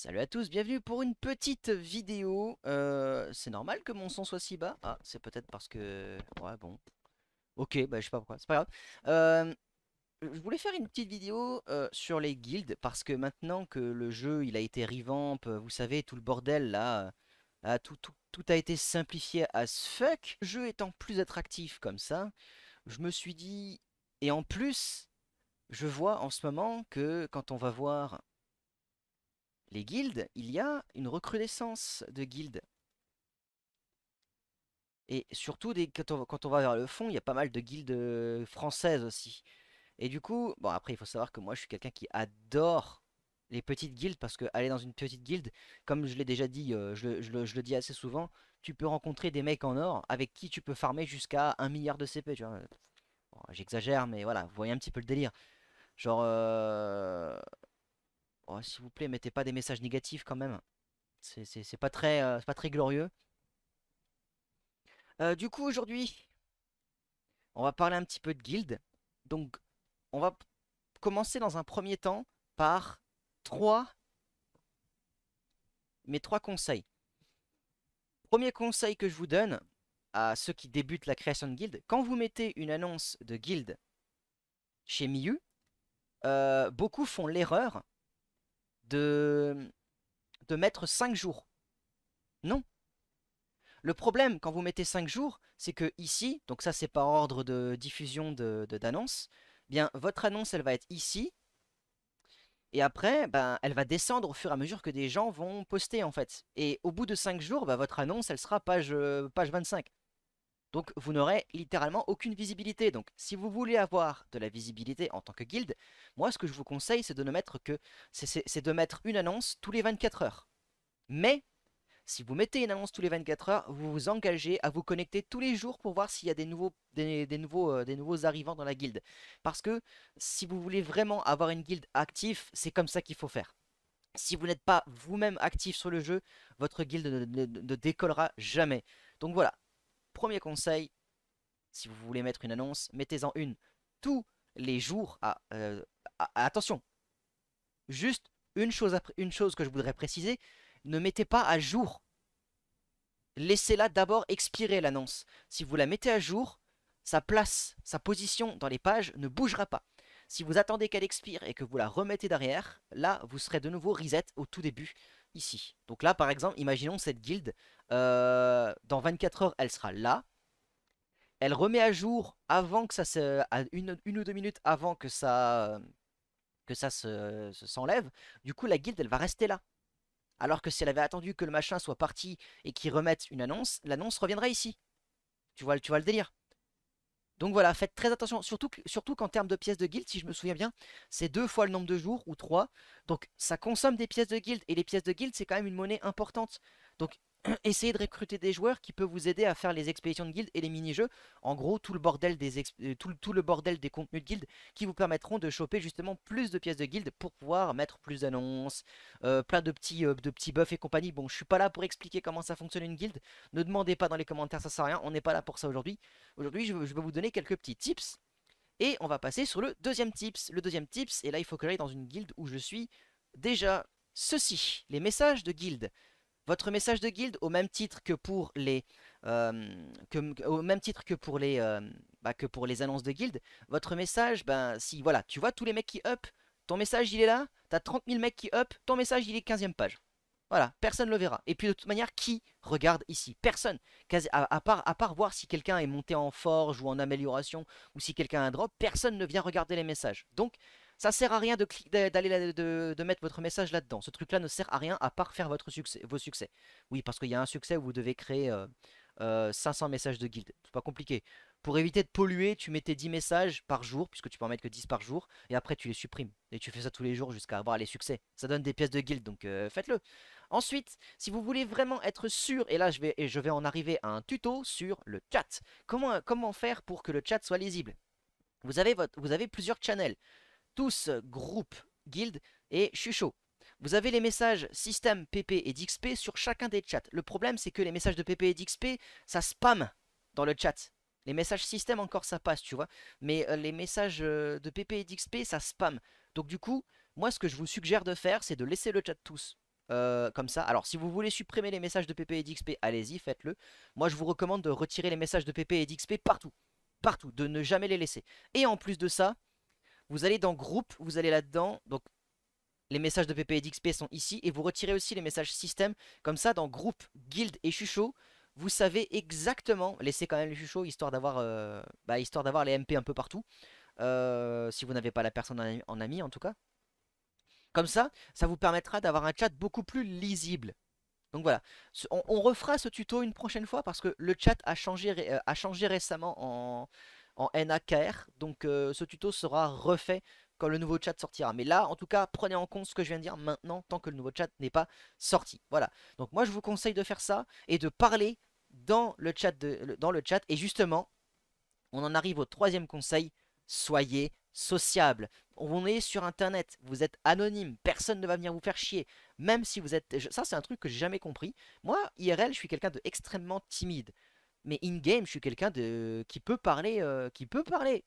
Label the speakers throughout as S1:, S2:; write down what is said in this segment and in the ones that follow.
S1: Salut à tous, bienvenue pour une petite vidéo. Euh, c'est normal que mon son soit si bas Ah, c'est peut-être parce que... Ouais, bon. Ok, bah je sais pas pourquoi, c'est pas grave. Euh, je voulais faire une petite vidéo euh, sur les guildes, parce que maintenant que le jeu il a été revamp, vous savez, tout le bordel là, tout, tout, tout, a été simplifié à ce fuck, le jeu étant plus attractif comme ça, je me suis dit... Et en plus, je vois en ce moment que quand on va voir les guildes, il y a une recrudescence de guildes. Et surtout, quand, on, va vers le fond, il y a pas mal de guildes euh, françaises aussi. Et du coup, bon après, il faut savoir que moi, je suis quelqu'un qui adore les petites guildes, parce que aller dans une petite guilde, comme je l'ai déjà dit, euh, je, le dis assez souvent, tu peux rencontrer des mecs en or avec qui tu peux farmer jusqu'à un milliard de CP, tu vois. J'exagère, mais voilà, vous voyez un petit peu le délire. Genre, euh, Oh, s'il vous plaît, mettez pas des messages négatifs quand même. C'est pas, très, euh, pas très glorieux. Euh, du coup, aujourd'hui, on va parler un petit peu de guild. Donc, on va commencer dans un premier temps par trois, mes trois conseils. Premier conseil que je vous donne à ceux qui débutent la création de guild, quand vous mettez une annonce de guild chez Miyu, euh, beaucoup font l'erreur de, de mettre 5 jours. Non. Le problème, quand vous mettez 5 jours, c'est que ici, donc ça c'est par ordre de diffusion d'annonce, de, d'annonce eh bien votre annonce elle va être ici, et après, ben, elle va descendre au fur et à mesure que des gens vont poster en fait. Et au bout de 5 jours, ben, votre annonce, elle sera page, euh, page 25. Donc vous n'aurez littéralement aucune visibilité. Donc si vous voulez avoir de la visibilité en tant que guilde, moi ce que je vous conseille c'est de ne mettre que c'est de mettre une annonce tous les 24 heures. Mais si vous mettez une annonce tous les 24 heures, vous vous engagez à vous connecter tous les jours pour voir s'il y a des nouveaux, des, nouveaux, euh, des nouveaux arrivants dans la guilde. Parce que si vous voulez vraiment avoir une guilde active, c'est comme ça qu'il faut faire. Si vous n'êtes pas vous-même actif sur le jeu, votre guilde ne décollera jamais. Donc voilà, premier conseil, si vous voulez mettre une annonce, mettez-en une tous les jours. À, euh, attention, juste une chose, une chose que je voudrais préciser, ne mettez pas à jour. Laissez-la d'abord expirer l'annonce. Si vous la mettez à jour, sa place, sa position dans les pages ne bougera pas. Si vous attendez qu'elle expire et que vous la remettez derrière, là, vous serez de nouveau reset au tout début donc là, par exemple, imaginons cette guilde, euh, dans 24 heures, elle sera là. Elle remet à jour avant que ça se, une, ou deux minutes avant que ça, que ça s'enlève. Se, s'enlève. du coup, la guilde, elle va rester là. Alors que si elle avait attendu que le machin soit parti et qu'il remette une annonce, l'annonce reviendrait ici. Tu vois, tu vois le délire donc voilà, faites très attention, surtout, surtout qu'en termes de pièces de guild, si je me souviens bien, c'est deux fois le nombre de jours ou trois. Donc ça consomme des pièces de guild et les pièces de guild, c'est quand même une monnaie importante. Donc essayez de recruter des joueurs qui peuvent vous aider à faire les expéditions de guildes et les mini-jeux. En gros, tout le, bordel des euh, tout, le bordel des contenus de guildes qui vous permettront de choper justement plus de pièces de guildes pour pouvoir mettre plus d'annonces, euh, plein de petits, euh, de petits buffs et compagnie. Bon, je suis pas là pour expliquer comment ça fonctionne une guilde. Ne demandez pas dans les commentaires, ça sert à rien. On n'est pas là pour ça aujourd'hui. Aujourd'hui, je, vais vous donner quelques petits tips. Et on va passer sur le deuxième tips. Le deuxième tips, et là, il faut que j'aille dans une guilde où je suis déjà. Ceci, les messages de guildes. Votre message de guilde, au même titre que pour les, euh, au même titre que pour les, euh, bah, que pour les annonces de guilde, votre message, ben si voilà, tu vois tous les mecs qui up, ton message il est là, t'as 30 000 mecs qui up, ton message il est 15ème page. Voilà, personne ne le verra. Et puis de toute manière, qui regarde ici Personne. à, part, à part voir si quelqu'un est monté en forge ou en amélioration ou si quelqu'un a un drop, personne ne vient regarder les messages. Donc, ça sert à rien de, d'aller de, mettre votre message là-dedans. Ce truc-là ne sert à rien à part faire votre succès, vos succès. Oui, parce qu'il y a un succès où vous devez créer 500 euh, euh, messages de guild. C'est pas compliqué. Pour éviter de polluer, tu mettais 10 messages par jour, puisque tu peux en mettre que 10 par jour, et après tu les supprimes. Et tu fais ça tous les jours jusqu'à avoir les succès. Ça donne des pièces de guild, donc euh, faites-le. Ensuite, si vous voulez vraiment être sûr, et là je vais, et je vais en arriver à un tuto sur le chat. Comment, comment faire pour que le chat soit lisible vous avez, vous avez plusieurs channels tous groupe, guild et chuchot Vous avez les messages système, PP et d'XP sur chacun des chats. Le problème, c'est que les messages de PP et d'XP, ça spam dans le chat. Les messages système, encore, ça passe, tu vois. Mais euh, les messages euh, de PP et d'XP, ça spam. Donc, du coup, moi, ce que je vous suggère de faire, c'est de laisser le chat tous. Euh, comme ça. Alors, si vous voulez supprimer les messages de PP et d'XP, allez-y, faites-le. Moi, je vous recommande de retirer les messages de PP et d'XP partout. Partout. De ne jamais les laisser. Et en plus de ça, vous allez dans groupe, vous allez là-dedans. Donc les messages de PP et d'XP sont ici. Et vous retirez aussi les messages système. Comme ça, dans groupe, guild et chuchot, vous savez exactement. Laissez quand même les Chuchot histoire d'avoir euh, bah, histoire d'avoir les MP un peu partout. Euh, si vous n'avez pas la personne en ami, en tout cas. Comme ça, ça vous permettra d'avoir un chat beaucoup plus lisible. Donc voilà, on, refera ce tuto une prochaine fois parce que le chat a changé euh, récemment en, en NAKR. Donc euh, ce tuto sera refait quand le nouveau chat sortira. Mais là, en tout cas, prenez en compte ce que je viens de dire maintenant, tant que le nouveau chat n'est pas sorti. Voilà. Donc moi, je vous conseille de faire ça et de parler dans le chat. dans le chat. Et justement, on en arrive au troisième conseil. Soyez sociable. On est sur Internet, vous êtes anonyme, personne ne va venir vous faire chier. Même si vous êtes... Ça, c'est un truc que j'ai jamais compris. Moi, IRL, je suis quelqu'un d'extrêmement timide mais in-game, je suis quelqu'un de qui peut parler, euh, qui peut parler,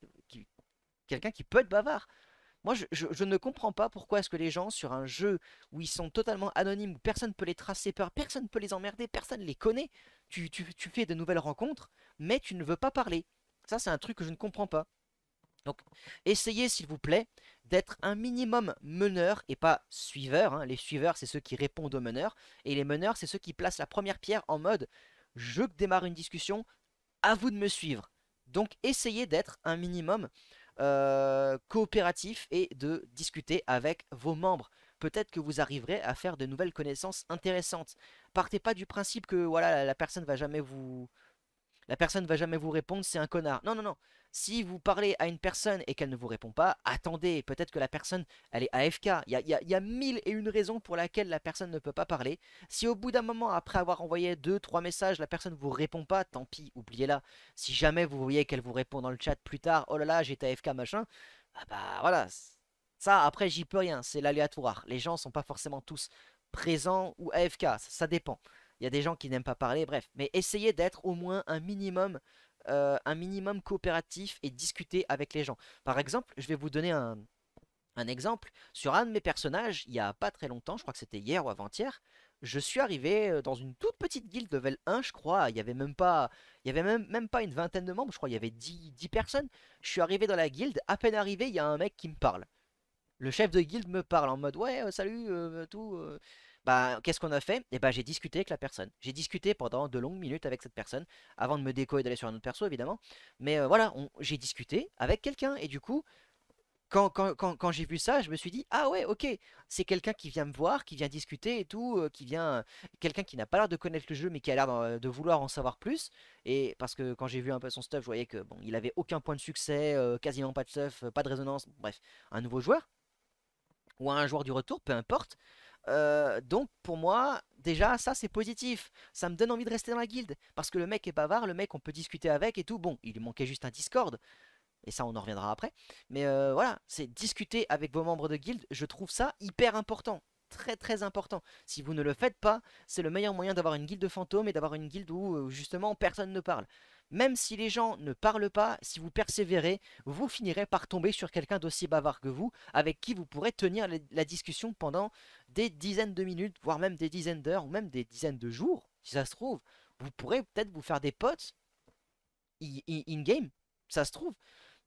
S1: quelqu'un qui peut être bavard. Moi, je, ne comprends pas pourquoi est-ce que les gens sur un jeu où ils sont totalement anonymes, où personne ne peut les tracer, personne ne peut les emmerder, personne ne les connaît, tu, fais de nouvelles rencontres, mais tu ne veux pas parler. Ça, c'est un truc que je ne comprends pas. Donc, essayez, s'il vous plaît, d'être un minimum meneur et pas suiveur. Hein. Les suiveurs, c'est ceux qui répondent aux meneurs. Et les meneurs, c'est ceux qui placent la première pierre en mode je démarre une discussion, à vous de me suivre. Donc essayez d'être un minimum euh, coopératif et de discuter avec vos membres. Peut-être que vous arriverez à faire de nouvelles connaissances intéressantes. Partez pas du principe que voilà la personne va jamais vous la personne va jamais vous répondre, c'est un connard. Non, non, non. Si vous parlez à une personne et qu'elle ne vous répond pas, attendez, peut-être que la personne, elle est AFK. Il y a, mille et une raisons pour laquelle la personne ne peut pas parler. Si au bout d'un moment, après avoir envoyé deux, trois messages, la personne ne vous répond pas, tant pis, oubliez-la. Si jamais vous voyez qu'elle vous répond dans le chat plus tard, oh là là, j'étais AFK, machin, ah bah voilà. Ça, après, j'y peux rien, c'est l'aléatoire. Les gens sont pas forcément tous présents ou AFK, ça dépend il y a des gens qui n'aiment pas parler, bref. Mais essayez d'être au moins un minimum, euh, coopératif et discuter avec les gens. Par exemple, je vais vous donner un, exemple. Sur un de mes personnages, il n'y a pas très longtemps, je crois que c'était hier ou avant-hier, je suis arrivé euh, dans une toute petite guilde level 1, je crois. Il n'y avait, même pas, il y avait même, même, pas une vingtaine de membres, je crois. qu'il y avait 10, personnes. Je suis arrivé dans la guilde. À peine arrivé, il y a un mec qui me parle. Le chef de guilde me parle en mode Ouais, euh, salut, tout bah, qu'est-ce qu'on a fait Et eh bah, j'ai discuté avec la personne. J'ai discuté pendant de longues minutes avec cette personne, avant de me déco et d'aller sur un autre perso, évidemment. Mais voilà, j'ai discuté avec quelqu'un, et du coup, quand, quand, j'ai vu ça, je me suis dit ah ouais ok c'est quelqu'un qui vient me voir, qui vient discuter et tout, qui vient quelqu'un qui n'a pas l'air de connaître le jeu mais qui a l'air de, vouloir en savoir plus et parce que quand j'ai vu un peu son stuff, je voyais que bon il avait aucun point de succès, quasiment pas de stuff, pas de résonance, bref un nouveau joueur ou un joueur du retour, peu importe. Euh, donc pour moi, déjà ça c'est positif. Ça me donne envie de rester dans la guilde. Parce que le mec est bavard, le mec on peut discuter avec et tout. Bon, il lui manquait juste un Discord. Et ça on en reviendra après. Mais euh, voilà, c'est discuter avec vos membres de guilde. Je trouve ça hyper important. Très très important. Si vous ne le faites pas, c'est le meilleur moyen d'avoir une guilde de fantômes et d'avoir une guilde où euh, justement personne ne parle. Même si les gens ne parlent pas, si vous persévérez, vous finirez par tomber sur quelqu'un d'aussi bavard que vous, avec qui vous pourrez tenir la discussion pendant des dizaines de minutes, voire même des dizaines d'heures, ou même des dizaines de jours, si ça se trouve. Vous pourrez peut-être vous faire des potes in-game, ça se trouve.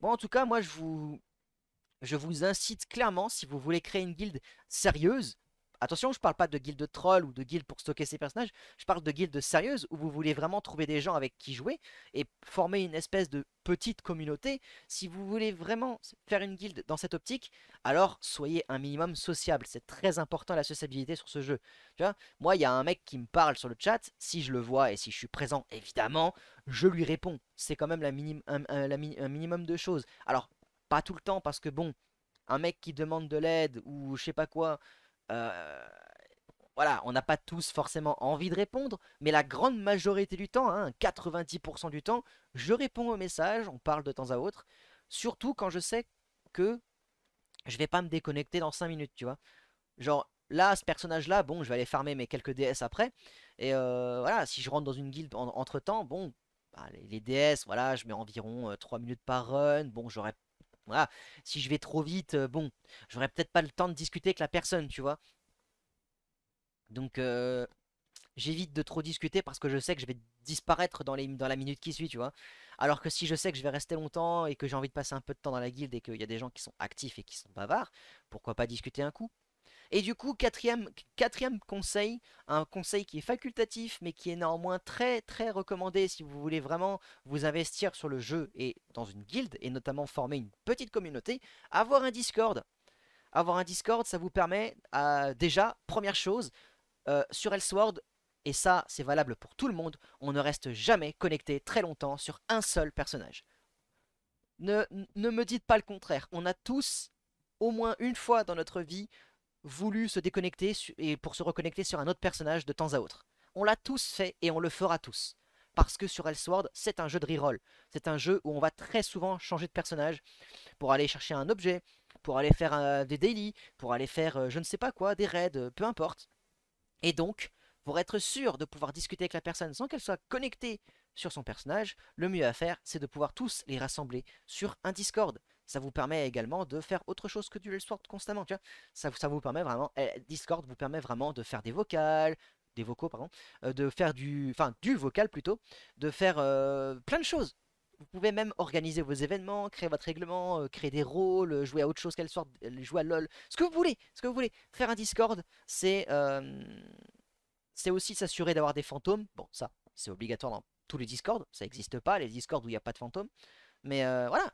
S1: Bon, en tout cas, moi, je vous, je vous incite clairement, si vous voulez créer une guilde sérieuse, Attention, je parle pas de guilde de trolls ou de guilde pour stocker ses personnages, je parle de guildes sérieuses où vous voulez vraiment trouver des gens avec qui jouer et former une espèce de petite communauté. Si vous voulez vraiment faire une guilde dans cette optique, alors soyez un minimum sociable. C'est très important la sociabilité sur ce jeu. Tu vois Moi, il y a un mec qui me parle sur le chat, si je le vois et si je suis présent, évidemment, je lui réponds. C'est quand même la un, minimum de choses. Alors, pas tout le temps parce que bon, un mec qui demande de l'aide ou je sais pas quoi, euh, voilà, on n'a pas tous forcément envie de répondre, mais la grande majorité du temps, 90% hein, du temps, je réponds aux messages, on parle de temps à autre, surtout quand je sais que je vais pas me déconnecter dans 5 minutes, tu vois. Genre, là, ce personnage-là, bon, je vais aller farmer mes quelques DS après, et euh, voilà, si je rentre dans une guilde entre-temps, bon, bah, les, DS, voilà, je mets environ 3 euh, minutes par run, bon, j'aurais voilà. Ah, si je vais trop vite, euh, bon, j'aurai peut-être pas le temps de discuter avec la personne, tu vois. Donc, euh, j'évite de trop discuter parce que je sais que je vais disparaître dans, dans la minute qui suit, tu vois. Alors que si je sais que je vais rester longtemps et que j'ai envie de passer un peu de temps dans la guilde et qu'il y a des gens qui sont actifs et qui sont bavards, pourquoi pas discuter un coup et du coup, quatrième, conseil, un conseil qui est facultatif, mais qui est néanmoins très très recommandé si vous voulez vraiment vous investir sur le jeu et dans une guilde, et notamment former une petite communauté, avoir un Discord. Avoir un Discord, ça vous permet déjà, première chose, euh, sur Elsword, et ça c'est valable pour tout le monde, on ne reste jamais connecté très longtemps sur un seul personnage. Ne, ne me dites pas le contraire, on a tous, au moins une fois dans notre vie, voulu se déconnecter et pour se reconnecter sur un autre personnage de temps à autre. On l'a tous fait et on le fera tous. Parce que sur Elsword, c'est un jeu de reroll. C'est un jeu où on va très souvent changer de personnage pour aller chercher un objet, pour aller faire euh, des daily, pour aller faire euh, je ne sais pas quoi, des raids, euh, peu importe. Et donc, pour être sûr de pouvoir discuter avec la personne sans qu'elle soit connectée sur son personnage, le mieux à faire, c'est de pouvoir tous les rassembler sur un Discord ça vous permet également de faire autre chose que du le constamment, tu vois. Ça, vous permet vraiment, eh, Discord vous permet vraiment de faire des vocales, des vocaux, pardon, de faire du, enfin, du vocal plutôt, de faire plein de choses. Vous pouvez même organiser vos événements, créer votre règlement, créer des rôles, jouer à autre chose qu'elle sorte, jouer à LoL, ce que vous voulez, ce que vous voulez. Faire un Discord, c'est c'est aussi s'assurer d'avoir des fantômes. Bon, ça, c'est obligatoire dans tous les Discords, ça n'existe pas, les Discords où il n'y a pas de fantômes. Mais voilà,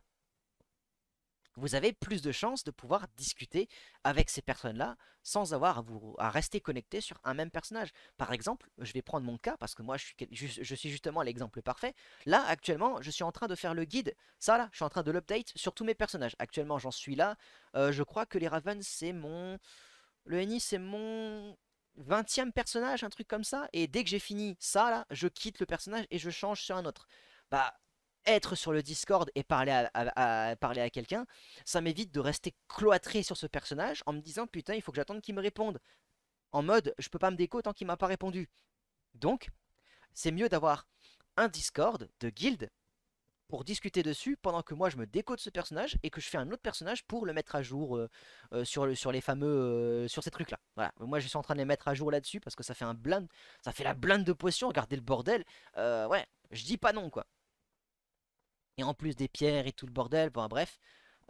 S1: vous avez plus de chances de pouvoir discuter avec ces personnes-là sans avoir à, vous, à rester connecté sur un même personnage. Par exemple, je vais prendre mon cas parce que moi je suis, justement l'exemple parfait. Là, actuellement, je suis en train de faire le guide. Ça, là, je suis en train de l'update sur tous mes personnages. Actuellement, j'en suis là. Euh, je crois que les Ravens, c'est mon. Le NI, c'est mon 20e personnage, un truc comme ça. Et dès que j'ai fini ça, là, je quitte le personnage et je change sur un autre. Bah, être sur le Discord et parler à, parler à quelqu'un, ça m'évite de rester cloîtré sur ce personnage en me disant putain il faut que j'attende qu'il me réponde. En mode je peux pas me déco tant qu'il m'a pas répondu. Donc c'est mieux d'avoir un Discord de guild pour discuter dessus pendant que moi je me déco de ce personnage et que je fais un autre personnage pour le mettre à jour euh, euh, sur, sur les fameux euh, sur ces trucs là. Voilà, moi je suis en train de les mettre à jour là-dessus parce que ça fait un blind, ça fait la blinde de potion, regardez le bordel. ouais, je dis pas non quoi et en plus des pierres et tout le bordel, bon, bref,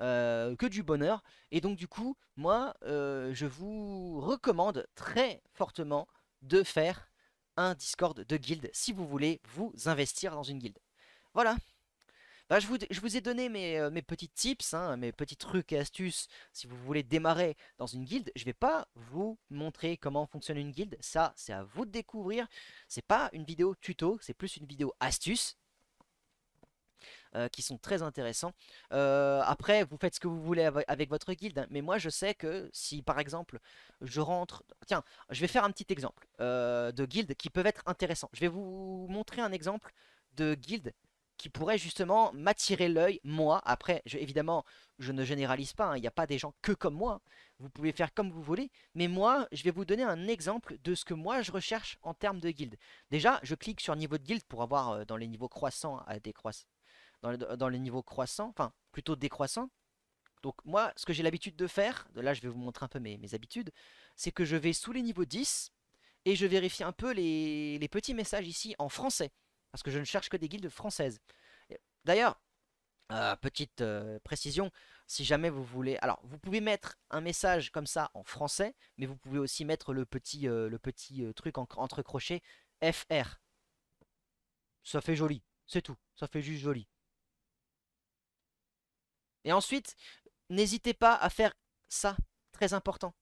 S1: euh, que du bonheur. Et donc du coup, moi, euh, je vous recommande très fortement de faire un Discord de guilde si vous voulez vous investir dans une guilde. Voilà. Bah, je, vous, je, vous, ai donné mes, euh, petits tips, hein, mes petits trucs et astuces. Si vous voulez démarrer dans une guilde, je ne vais pas vous montrer comment fonctionne une guilde. Ça, c'est à vous de découvrir. C'est pas une vidéo tuto, c'est plus une vidéo astuce. Euh, qui sont très intéressants. Euh, après, vous faites ce que vous voulez avec votre guilde, hein, mais moi je sais que si par exemple je rentre... Tiens, je vais faire un petit exemple euh, de guildes qui peuvent être intéressants. Je vais vous montrer un exemple de guildes qui pourrait justement m'attirer l'œil, moi. Après, évidemment, je ne généralise pas, hein, il n'y a pas des gens que comme moi. Hein. Vous pouvez faire comme vous voulez, mais moi, je vais vous donner un exemple de ce que moi je recherche en termes de guilde. Déjà, je clique sur niveau de guilde pour avoir dans les niveaux croissants à décroissants dans les, niveaux croissants, enfin plutôt décroissants. Donc moi, ce que j'ai l'habitude de faire, là je vais vous montrer un peu mes, habitudes, c'est que je vais sous les niveaux 10 et je vérifie un peu les, petits messages ici en français. Parce que je ne cherche que des guildes françaises. D'ailleurs, euh, petite euh, précision, si jamais vous voulez... Alors, vous pouvez mettre un message comme ça en français, mais vous pouvez aussi mettre le petit, euh, le petit truc entre crochets FR. Ça fait joli, c'est tout, ça fait juste joli. Et ensuite, n'hésitez pas à faire ça, très important.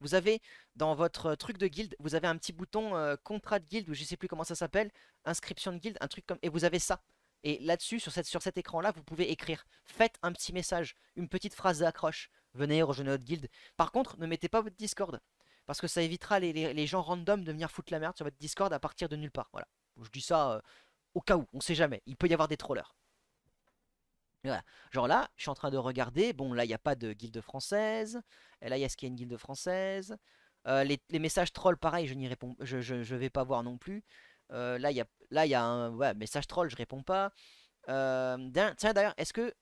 S1: Vous avez dans votre truc de guild, vous avez un petit bouton euh, contrat de guild ou je sais plus comment ça s'appelle, inscription de guild, un truc comme et vous avez ça. Et là-dessus, sur, sur cet écran-là, vous pouvez écrire. Faites un petit message, une petite phrase d'accroche. Venez rejoindre notre guild. Par contre, ne mettez pas votre Discord. Parce que ça évitera les, gens random de venir foutre la merde sur votre Discord à partir de nulle part. Voilà. Je dis ça euh, au cas où, on sait jamais. Il peut y avoir des trollers. Genre là, je suis en train de regarder. Bon, là, il n'y a pas de guilde française. Et là, il y a ce qu'il y a une guilde française. Euh, les, messages trolls, pareil, je n'y réponds, je, je, vais pas voir non plus. Euh, là, il y a, là, un message troll, je réponds pas. Euh, tiens, d'ailleurs, est-ce que.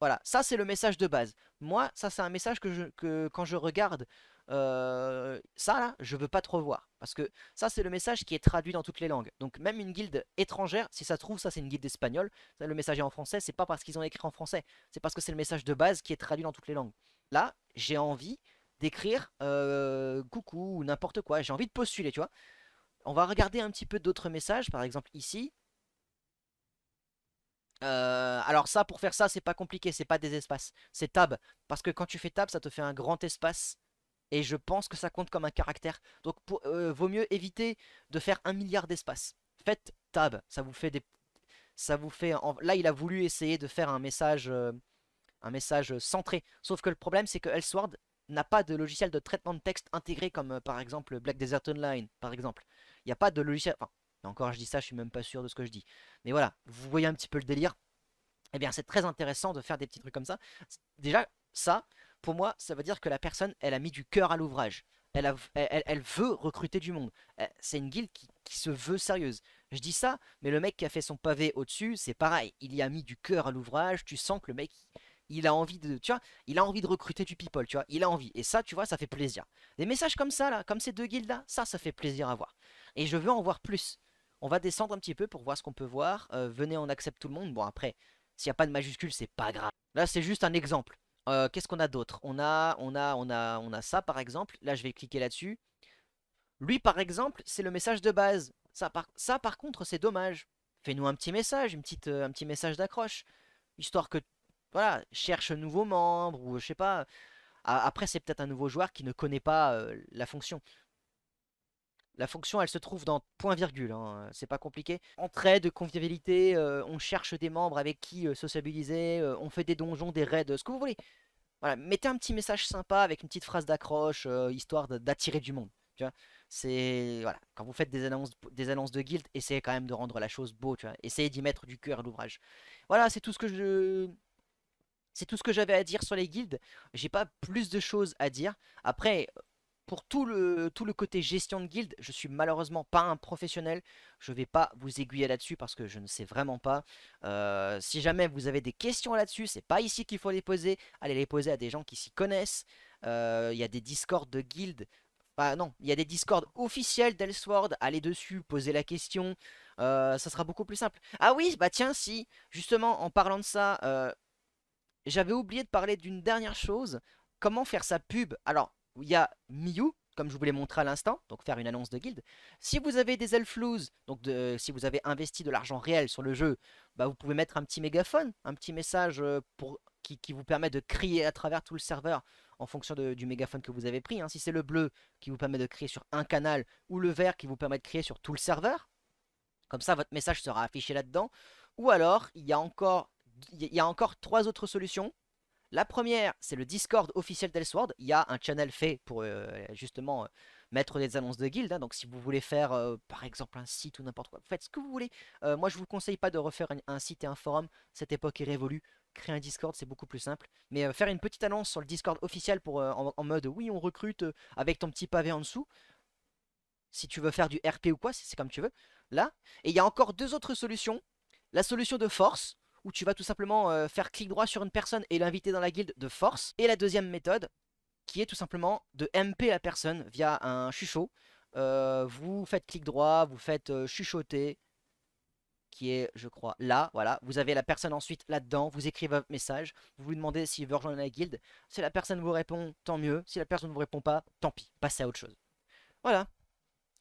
S1: Voilà, ça, c'est le message de base. Moi, ça, c'est un message que, je, que quand je regarde euh, ça là, je veux pas te revoir. Parce que ça, c'est le message qui est traduit dans toutes les langues. Donc même une guilde étrangère, si ça trouve, ça c'est une guilde espagnole, ça, le message est en français, c'est pas parce qu'ils ont écrit en français, c'est parce que c'est le message de base qui est traduit dans toutes les langues. Là, j'ai envie d'écrire euh, coucou ou n'importe quoi, j'ai envie de postuler, tu vois. On va regarder un petit peu d'autres messages, par exemple ici, euh, alors ça, pour faire ça, c'est pas compliqué, c'est pas des espaces, c'est tab. Parce que quand tu fais tab, ça te fait un grand espace et je pense que ça compte comme un caractère. Donc euh, vaut mieux éviter de faire un milliard d'espaces. Faites tab, ça vous fait des... Ça vous fait... Là, il a voulu essayer de faire un message, euh, un message centré. Sauf que le problème, c'est que Elsword n'a pas de logiciel de traitement de texte intégré comme euh, par exemple Black Desert Online, par exemple. Il n'y a pas de logiciel... Enfin, encore, je dis ça, je suis même pas sûr de ce que je dis. Mais voilà, vous voyez un petit peu le délire. Eh bien, c'est très intéressant de faire des petits trucs comme ça. Déjà, ça, pour moi, ça veut dire que la personne, elle a mis du cœur à l'ouvrage. Elle, elle, elle, veut recruter du monde. Eh, c'est une guilde qui, se veut sérieuse. Je dis ça, mais le mec qui a fait son pavé au-dessus, c'est pareil. Il y a mis du cœur à l'ouvrage. Tu sens que le mec, il a envie de, tu vois, il a envie de recruter du people, tu vois. Il a envie. Et ça, tu vois, ça fait plaisir. Des messages comme ça, là, comme ces deux guildes-là, ça, ça fait plaisir à voir. Et je veux en voir plus. On va descendre un petit peu pour voir ce qu'on peut voir. Euh, venez, on accepte tout le monde. Bon, après, s'il n'y a pas de majuscule, c'est pas grave. Là, c'est juste un exemple. Euh, qu'est-ce qu'on a d'autre on a, on, a, on, a, on a ça par exemple. Là, je vais cliquer là-dessus. Lui, par exemple, c'est le message de base. Ça, par, ça, par contre, c'est dommage. Fais-nous un petit message, une petite, euh, un petit message d'accroche. Histoire que, voilà, cherche un nouveau membre ou je sais pas. Après, c'est peut-être un nouveau joueur qui ne connaît pas euh, la fonction. La fonction, elle se trouve dans point virgule, hein, euh, c'est pas compliqué. Entraide, convivialité, euh, on cherche des membres avec qui euh, sociabiliser, on fait des donjons, des raids, ce que vous voulez. Voilà, mettez un petit message sympa avec une petite phrase d'accroche, histoire d'attirer du monde. Tu c'est voilà, quand vous faites des annonces, des annonces de guild, essayez quand même de rendre la chose beau, tu vois. Essayez d'y mettre du cœur à l'ouvrage. Voilà, c'est tout ce que je c'est tout ce que j'avais à dire sur les guildes. J'ai pas plus de choses à dire. Après, pour tout le, tout le côté gestion de guilde, je suis malheureusement pas un professionnel. Je ne vais pas vous aiguiller là-dessus parce que je ne sais vraiment pas. Euh, si jamais vous avez des questions là-dessus, c'est pas ici qu'il faut les poser. Allez les poser à des gens qui s'y connaissent. Euh, il y a des discords de guild. Enfin, non, il y a des discords officiels d'Elsword. Allez dessus, posez la question. Euh, ça sera beaucoup plus simple. Ah oui, bah tiens, si, justement, en parlant de ça, j'avais oublié de parler d'une dernière chose. Comment faire sa pub Alors, il y a Miu, comme je vous l'ai montré à l'instant, donc faire une annonce de guilde. Si vous avez des Elflouz, donc euh, si vous avez investi de l'argent réel sur le jeu, bah, vous pouvez mettre un petit mégaphone, un petit message euh, pour, qui, vous permet de crier à travers tout le serveur en fonction du mégaphone que vous avez pris. Hein. Si c'est le bleu qui vous permet de crier sur un canal ou le vert qui vous permet de crier sur tout le serveur, comme ça votre message sera affiché là-dedans. Ou alors, il y a encore, il y a encore trois autres solutions la première, c'est le Discord officiel d'Elsword. Il y a un channel fait pour euh, justement euh, mettre des annonces de guilde. Hein. Donc si vous voulez faire euh, par exemple un site ou n'importe quoi, faites ce que vous voulez. moi je vous conseille pas de refaire un, site et un forum. Cette époque est révolue. Créer un Discord, c'est beaucoup plus simple. Mais faire une petite annonce sur le Discord officiel pour, en, en, mode oui on recrute avec ton petit pavé en dessous. Si tu veux faire du RP ou quoi, c'est comme tu veux. Là. Et il y a encore deux autres solutions. La solution de force, où tu vas tout simplement euh, faire clic droit sur une personne et l'inviter dans la guilde de force. Et la deuxième méthode, qui est tout simplement de MP la personne via un chuchot. Euh, vous faites clic droit, vous faites euh, chuchoter, qui est, je crois, là, voilà. Vous avez la personne ensuite là-dedans, vous écrivez un message, vous lui demandez s'il veut rejoindre la guilde. Si la personne vous répond, tant mieux. Si la personne ne vous répond pas, tant pis, passez à autre chose. Voilà.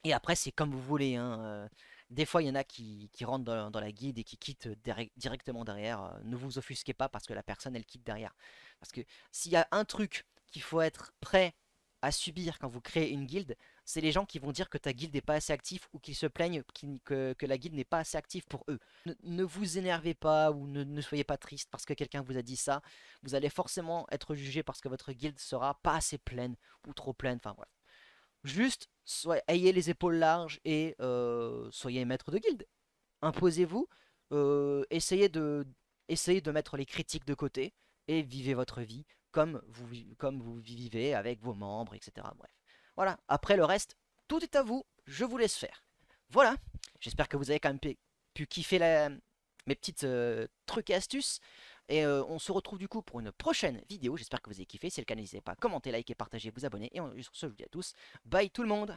S1: Et après, c'est comme vous voulez, hein. Des fois, il y en a qui, rentrent dans, la guide et qui quittent euh, directement derrière. Euh, ne vous offusquez pas parce que la personne, elle quitte derrière. Parce que s'il y a un truc qu'il faut être prêt à subir quand vous créez une guilde, c'est les gens qui vont dire que ta guilde n'est pas assez active ou qu'ils se plaignent que, la guilde n'est pas assez active pour eux. Ne, vous énervez pas ou ne, soyez pas triste parce que quelqu'un vous a dit ça. Vous allez forcément être jugé parce que votre guilde sera pas assez pleine ou trop pleine. Enfin, voilà. Juste, ayez les épaules larges et euh, soyez maître de guilde. Imposez-vous, euh, essayez, de, de mettre les critiques de côté et vivez votre vie comme vous, comme vous vivez avec vos membres, etc. Bref. Voilà, après le reste, tout est à vous, je vous laisse faire. Voilà, j'espère que vous avez quand même pu, kiffer mes petites euh, trucs et astuces. Et on se retrouve du coup pour une prochaine vidéo. J'espère que vous avez kiffé. Si c'est le cas, n'hésitez pas à commenter, liker, partager, vous abonner. Et on, sur ce, je vous dis à tous. Bye tout le monde